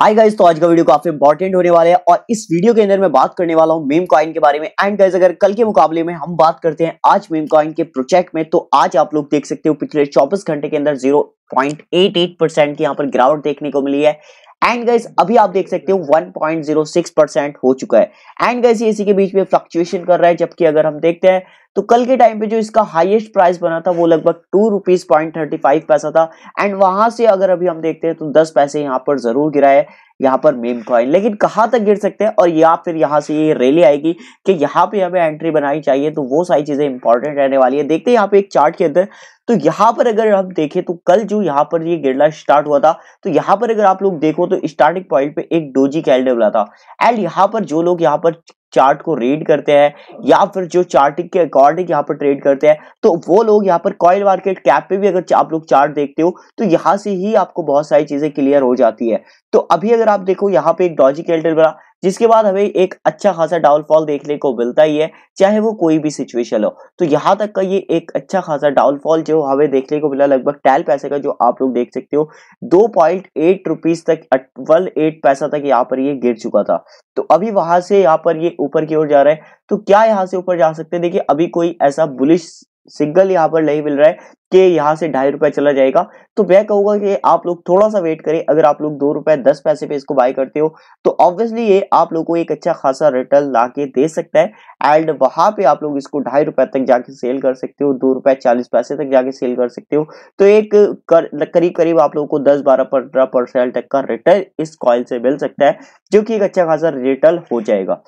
hi guys तो आज का वीडियो काफी इंपॉर्टेंट होने वाला है और इस वीडियो के अंदर मैं बात करने वाला हूँ मेम कॉइन के बारे में एंड गाइज अगर कल के मुकाबले में हम बात करते हैं आज मेम कॉइन के प्रोजेक्ट में तो आज आप लोग देख सकते हो पिछले चौबीस घंटे के अंदर zero point eight eight percent की यहाँ पर गिरावट देखने को मिली है एंड गाइज अभी आप देख सकते हो 1.06 परसेंट हो चुका है एंड गाइज ये इसी के बीच में फ्लक्चुएशन कर रहा है जबकि अगर हम देखते हैं तो कल के टाइम पे जो इसका हाईएस्ट प्राइस बना था वो लगभग two rupees point thirty five पैसा था एंड वहां से अगर अभी हम देखते हैं तो दस पैसे यहाँ पर जरूर गिरा है यहाँ पर मेम कॉइन लेकिन कहाँ तक गिर सकते हैं और या फिर यहाँ से ये रैली आएगी कि यहाँ पे हमें एंट्री बनानी चाहिए तो वो सारी चीजें इंपॉर्टेंट रहने वाली है देखते हैं यहाँ पे एक चार्ट के अंदर तो यहाँ पर अगर हम देखें तो कल जो यहाँ पर ये गिरना स्टार्ट हुआ था तो यहाँ पर अगर आप लोग देखो तो स्टार्टिंग पॉइंट पे एक डोजी कैंडल बना था एंड यहाँ पर जो लोग यहाँ पर चार्ट को रीड करते हैं या फिर जो चार्टिंग के अकॉर्डिंग यहाँ पर ट्रेड करते हैं तो वो लोग यहाँ पर कॉयल मार्केट कैप पे भी अगर आप लोग चार्ट देखते हो तो यहाँ से ही आपको बहुत सारी चीजें क्लियर हो जाती है तो अभी अगर आप देखो यहाँ पे एक डॉजी एल्टर बना जिसके बाद हमें एक अच्छा खासा डाउनफॉल देखने को मिलता ही है चाहे वो कोई भी सिचुएशन हो तो यहाँ तक का ये एक अच्छा खासा डाउनफॉल जो हमें देखने को मिला लगभग टैल पैसे का जो आप लोग देख सकते हो दो पॉइंट एट रुपीज तक वन एट पैसा तक यहाँ पर ये गिर चुका था तो अभी वहां से यहाँ पर ये ऊपर की ओर जा रहा है तो क्या यहाँ से ऊपर जा सकते हैं देखिए अभी कोई ऐसा बुलिश सिग्नल यहाँ पर नहीं मिल रहा है कि यहाँ से ढाई रुपए चला जाएगा तो मैं कहूंगा कि आप लोग थोड़ा सा वेट करें अगर आप लोग दो रुपए दस पैसे पे इसको बाय करते हो तो ऑब्वियसली ये आप लोग को एक अच्छा खासा रिटर्न ला के दे सकता है एंड वहां पे आप लोग इसको ढाई रुपए तक जाके सेल कर सकते हो दो रुपए चालीस पैसे तक जाके सेल कर सकते हो तो एक कर, करीब करीब आप लोगों को दस बारह पंद्रह परसेंट तक का रिटर्न इस कॉल से मिल सकता है जो कि एक अच्छा खासा रिटर्न हो जाएगा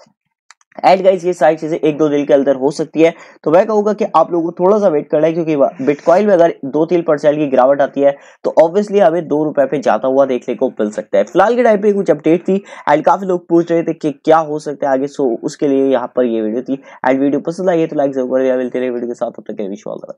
एंड गाइस ये सारी चीजें एक दो दिन के अंदर हो सकती है तो मैं कहूंगा कि आप लोगों को थोड़ा सा वेट करना है क्योंकि बिटकॉइन में अगर दो तीन परसेंट की गिरावट आती है तो ऑब्वियसली हमें दो रुपए पे जाता हुआ देखने को मिल सकता है फिलहाल के टाइम पे कुछ अपडेट थी एंड काफी लोग पूछ रहे थे कि क्या हो सकता है आगे सो उसके लिए यहाँ पर ये वीडियो थी एंड वीडियो पसंद आई है तो लाइक जरूर मिलते रहे वीडियो के साथ विश्वास